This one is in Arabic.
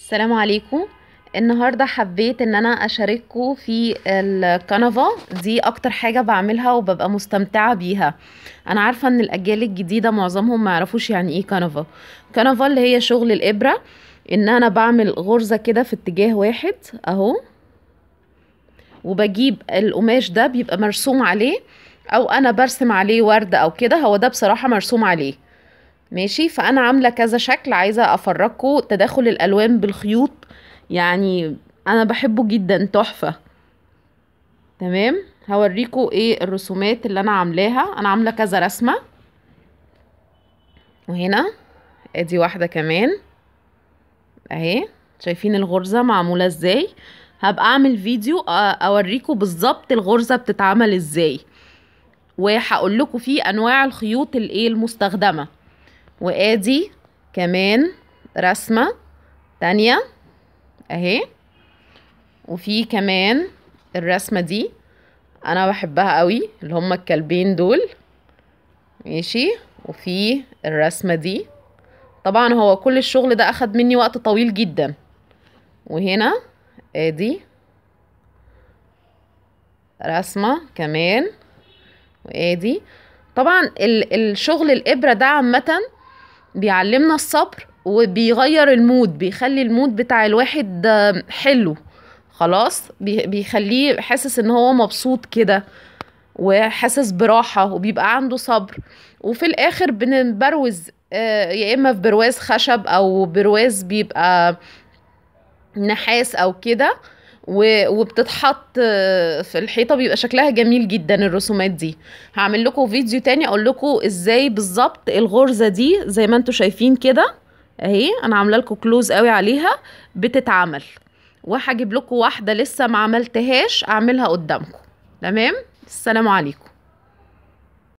السلام عليكم النهارده حبيت ان انا اشارككم في الكنفه دي اكتر حاجه بعملها وببقى مستمتعه بيها انا عارفه ان الاجيال الجديده معظمهم ما يعرفوش يعني ايه كنفه كنفه اللي هي شغل الابره ان انا بعمل غرزه كده في اتجاه واحد اهو وبجيب القماش ده بيبقى مرسوم عليه او انا برسم عليه ورد او كده هو ده بصراحه مرسوم عليه ماشي فانا عامله كذا شكل عايزه افرجكم تداخل الالوان بالخيوط يعني انا بحبه جدا تحفه تمام هوريكم ايه الرسومات اللي انا عاملاها انا عامله كذا رسمه وهنا ادي واحده كمان اهي شايفين الغرزه معموله ازاي هبقى اعمل فيديو اوريكم بالظبط الغرزه بتتعمل ازاي وهقول لكم فيه انواع الخيوط الايه المستخدمه وادي كمان رسمة تانية اهي وفي كمان الرسمة دي انا بحبها قوي اللي هما الكلبين دول ماشي وفي الرسمة دي طبعا هو كل الشغل ده اخد مني وقت طويل جدا وهنا ادي رسمة كمان وادي طبعا الشغل الابرة ده عامة بيعلمنا الصبر وبيغير المود بيخلي المود بتاع الواحد حلو خلاص بيخليه حاسس ان هو مبسوط كده وحاسس براحة وبيبقى عنده صبر وفي الاخر بنبروز آه، يا اما في برواز خشب او برواز بيبقى نحاس او كده وبتتحط في الحيطه بيبقى شكلها جميل جدا الرسومات دي هعمل لكم فيديو تاني اقول لكم ازاي بالظبط الغرزه دي زي ما انتم شايفين كده اهي انا عامله لكم كلوز قوي عليها بتتعمل وهجيب لكم واحده لسه ما عملتهاش اعملها قدامكم تمام السلام عليكم